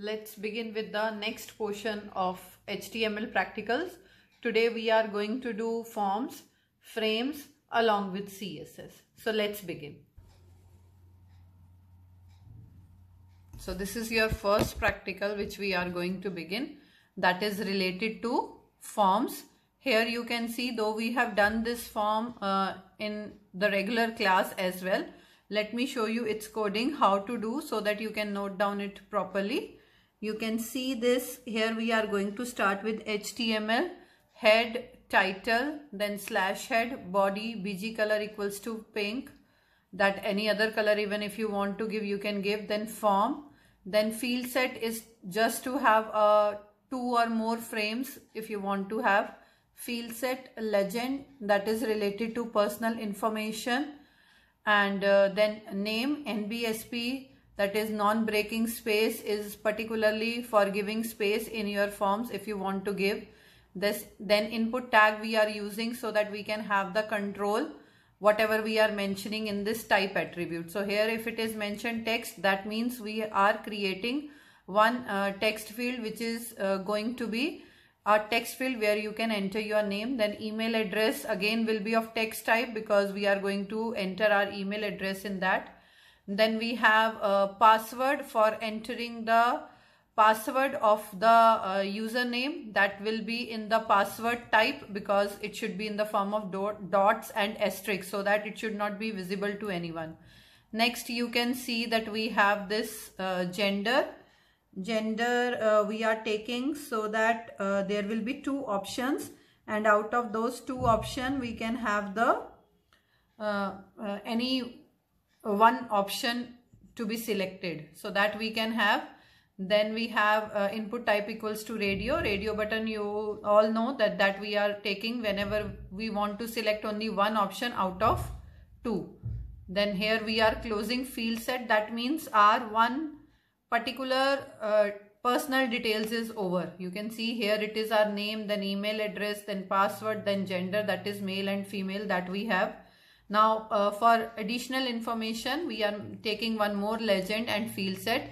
Let's begin with the next portion of HTML practicals. Today we are going to do forms, frames along with CSS. So let's begin. So this is your first practical which we are going to begin that is related to forms. Here you can see though we have done this form uh, in the regular class as well. Let me show you its coding how to do so that you can note down it properly you can see this. Here we are going to start with HTML, head, title, then slash head, body, BG color equals to pink. That any other color even if you want to give, you can give. Then form. Then field set is just to have a uh, two or more frames if you want to have. Field set, legend that is related to personal information. And uh, then name, NBSP, that is non-breaking space is particularly for giving space in your forms if you want to give this then input tag we are using so that we can have the control whatever we are mentioning in this type attribute so here if it is mentioned text that means we are creating one uh, text field which is uh, going to be a text field where you can enter your name then email address again will be of text type because we are going to enter our email address in that then we have a password for entering the password of the uh, username that will be in the password type because it should be in the form of dot, dots and asterisks so that it should not be visible to anyone. Next, you can see that we have this uh, gender. Gender uh, we are taking so that uh, there will be two options and out of those two options we can have the uh, uh, any one option to be selected so that we can have then we have uh, input type equals to radio radio button you all know that that we are taking whenever we want to select only one option out of two then here we are closing field set that means our one particular uh, personal details is over you can see here it is our name then email address then password then gender that is male and female that we have now uh, for additional information, we are taking one more legend and field set.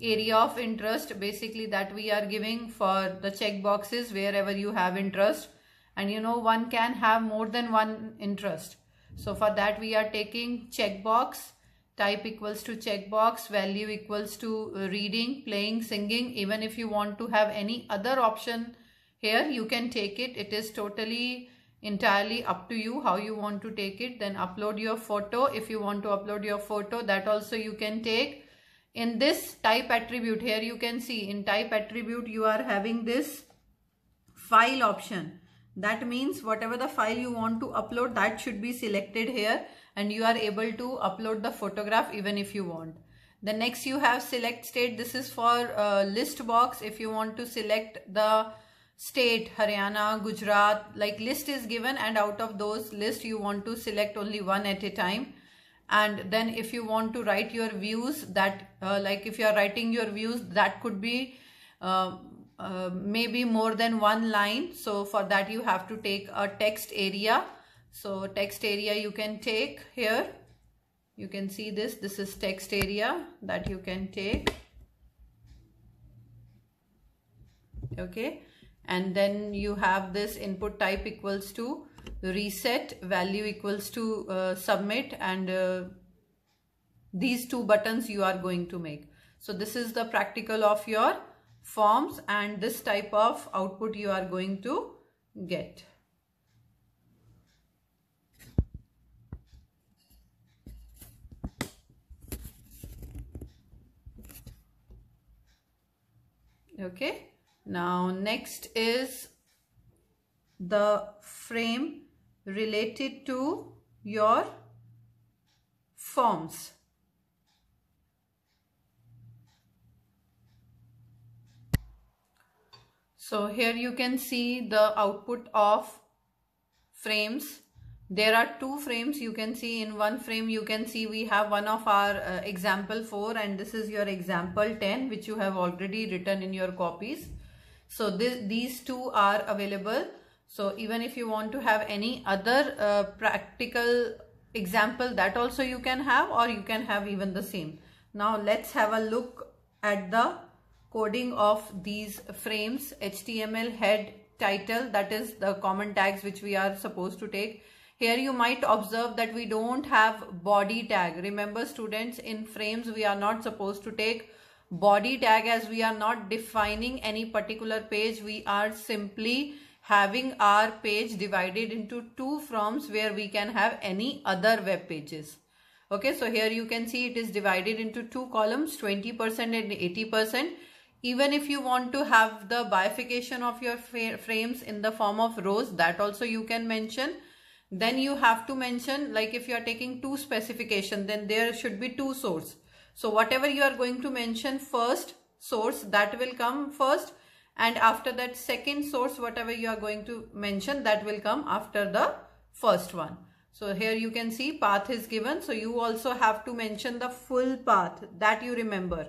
Area of interest basically that we are giving for the check boxes wherever you have interest. And you know one can have more than one interest. So for that we are taking check box, type equals to check box, value equals to uh, reading, playing, singing. Even if you want to have any other option here, you can take it. It is totally entirely up to you how you want to take it then upload your photo if you want to upload your photo that also you can take in this type attribute here you can see in type attribute you are having this file option that means whatever the file you want to upload that should be selected here and you are able to upload the photograph even if you want the next you have select state this is for uh, list box if you want to select the state haryana gujarat like list is given and out of those list you want to select only one at a time and then if you want to write your views that uh, like if you are writing your views that could be uh, uh, maybe more than one line so for that you have to take a text area so text area you can take here you can see this this is text area that you can take okay and then you have this input type equals to reset value equals to uh, submit and uh, these two buttons you are going to make so this is the practical of your forms and this type of output you are going to get okay now next is the frame related to your forms. So here you can see the output of frames. There are two frames you can see in one frame you can see we have one of our uh, example 4 and this is your example 10 which you have already written in your copies. So this, these two are available. So even if you want to have any other uh, practical example that also you can have or you can have even the same. Now let's have a look at the coding of these frames HTML head title that is the common tags which we are supposed to take. Here you might observe that we don't have body tag. Remember students in frames we are not supposed to take body tag as we are not defining any particular page we are simply having our page divided into two forms where we can have any other web pages okay so here you can see it is divided into two columns 20% and 80% even if you want to have the bifurcation of your frames in the form of rows that also you can mention then you have to mention like if you are taking two specification then there should be two source so whatever you are going to mention first source that will come first and after that second source whatever you are going to mention that will come after the first one. So here you can see path is given. So you also have to mention the full path that you remember.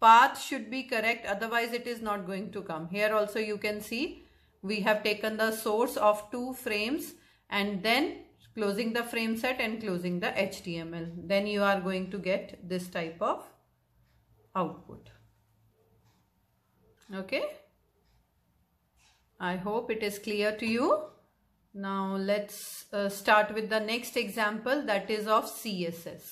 Path should be correct otherwise it is not going to come. Here also you can see we have taken the source of two frames and then closing the frame set and closing the HTML. Then you are going to get this type of output. Okay. I hope it is clear to you. Now let's uh, start with the next example that is of CSS.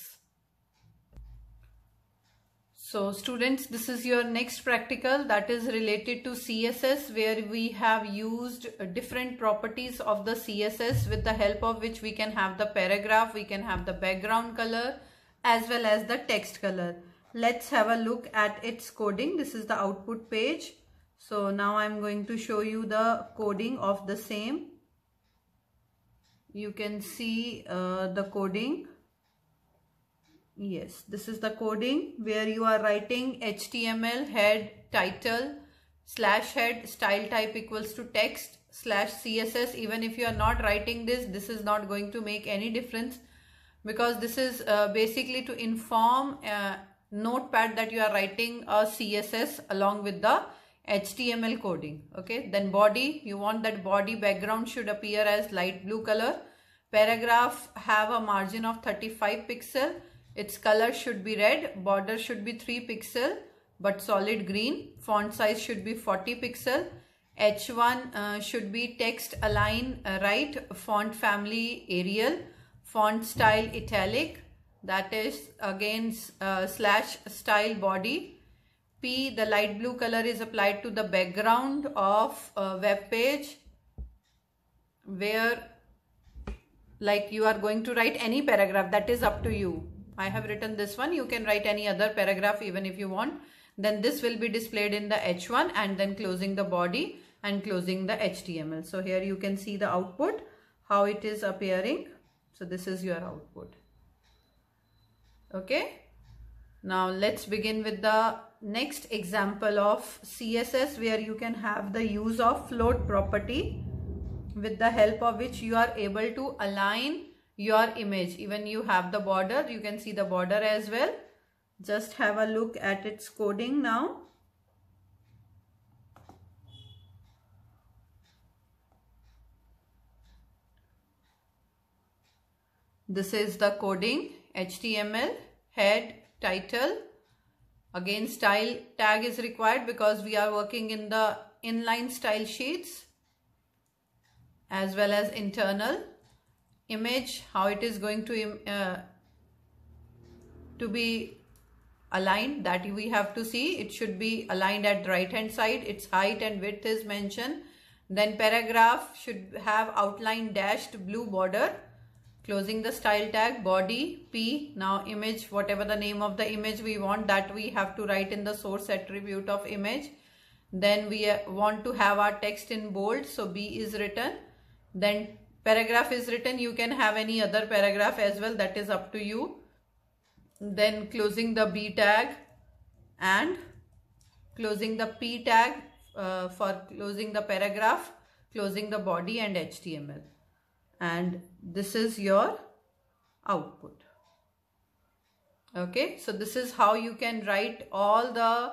So students, this is your next practical that is related to CSS where we have used uh, different properties of the CSS with the help of which we can have the paragraph, we can have the background color as well as the text color. Let's have a look at its coding. This is the output page. So now I'm going to show you the coding of the same. You can see uh, the coding yes this is the coding where you are writing html head title slash head style type equals to text slash css even if you are not writing this this is not going to make any difference because this is uh, basically to inform uh, notepad that you are writing a css along with the html coding okay then body you want that body background should appear as light blue color paragraph have a margin of 35 pixel its color should be red, border should be 3 pixel but solid green, font size should be 40 pixel, H1 uh, should be text align uh, right, font family Arial, font style italic, that is again uh, slash style body. P, the light blue color is applied to the background of uh, web page where like you are going to write any paragraph that is up to you. I have written this one. You can write any other paragraph even if you want. Then this will be displayed in the H1 and then closing the body and closing the HTML. So here you can see the output, how it is appearing. So this is your output. Okay. Now let's begin with the next example of CSS where you can have the use of float property with the help of which you are able to align your image even you have the border you can see the border as well just have a look at its coding now this is the coding html head title again style tag is required because we are working in the inline style sheets as well as internal image how it is going to uh, to be aligned that we have to see it should be aligned at the right hand side its height and width is mentioned then paragraph should have outline dashed blue border closing the style tag body p now image whatever the name of the image we want that we have to write in the source attribute of image then we uh, want to have our text in bold so b is written then paragraph is written you can have any other paragraph as well that is up to you then closing the b tag and closing the p tag uh, for closing the paragraph closing the body and html and this is your output okay so this is how you can write all the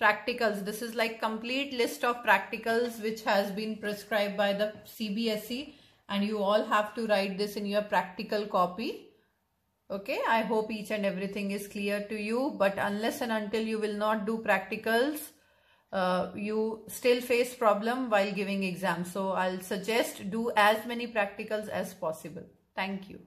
practicals this is like complete list of practicals which has been prescribed by the cbse and you all have to write this in your practical copy okay i hope each and everything is clear to you but unless and until you will not do practicals uh, you still face problem while giving exam so i'll suggest do as many practicals as possible thank you